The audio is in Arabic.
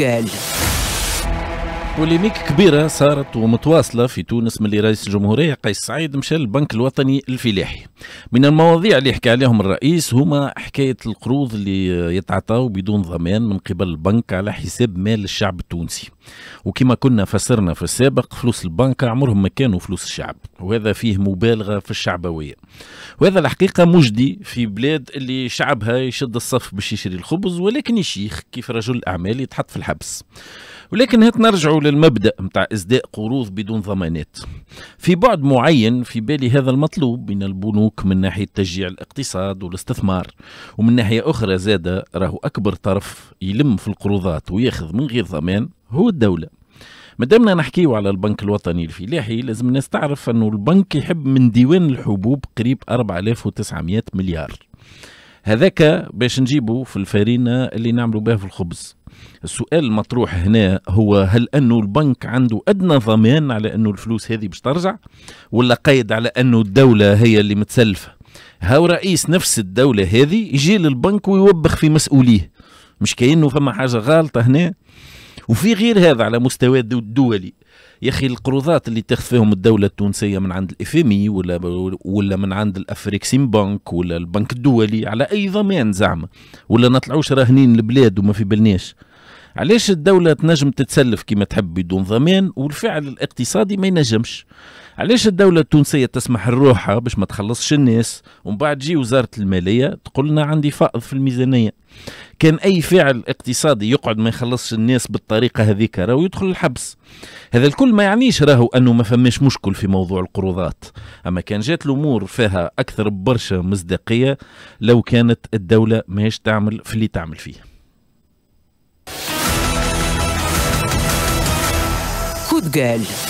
Google. بوليميك كبيرة صارت ومتواصلة في تونس من رئيس الجمهورية قيس سعيد مشى للبنك الوطني الفلاحي من المواضيع اللي حكى عليهم الرئيس هما حكاية القروض اللي يتعطاو بدون ضمان من قبل البنك على حساب مال الشعب التونسي وكما كنا فسرنا في السابق فلوس البنك عمرهم ما كانوا فلوس الشعب وهذا فيه مبالغة في الشعبوية وهذا الحقيقة مجدي في بلاد اللي شعبها يشد الصف باش يشري الخبز ولكن يشيخ كيف رجل الأعمال يتحط في الحبس ولكن هات نرجعوا المبدا نتاع اسداء قروض بدون ضمانات في بعد معين في بالي هذا المطلوب من البنوك من ناحيه تشجيع الاقتصاد والاستثمار ومن ناحيه اخرى زاده راهو اكبر طرف يلم في القروضات وياخذ من غير ضمان هو الدوله مادامنا نحكيو على البنك الوطني الفلاحي لازم الناس تعرف انه البنك يحب من ديوان الحبوب قريب 4900 مليار هذاك باش نجيبه في الفارينة اللي نعملوا بها في الخبز السؤال المطروح هنا هو هل أنه البنك عنده أدنى ضمان على أنه الفلوس هذه باش ترجع ولا قيد على أنه الدولة هي اللي متسلفة هاو رئيس نفس الدولة هذه يجي للبنك ويوبخ في مسؤوليه مش كأنه فما حاجة غالطة هنا وفي غير هذا على مستوى الدولي يا اخي القروضات اللي تاخذ فيهم الدوله التونسيه من عند الاف ام ولا ولا من عند الافريكسين بنك ولا البنك الدولي على اي ضمان زعما ولا نطلعوش راهنين البلاد وما في بالناش علاش الدولة تنجم تتسلف كما تحب بدون ضمان والفعل الاقتصادي ما ينجمش علاش الدولة التونسية تسمح الروحة باش ما تخلصش الناس ومن بعد تجي وزارة المالية تقول لنا عندي فائض في الميزانية كان أي فعل اقتصادي يقعد ما يخلصش الناس بالطريقة هذيك راهو يدخل الحبس هذا الكل ما يعنيش راهو أنه ما فماش مشكل في موضوع القروضات أما كان جات الأمور فيها أكثر برشا مصداقية لو كانت الدولة ماهيش تعمل في اللي تعمل فيه Good. gueule.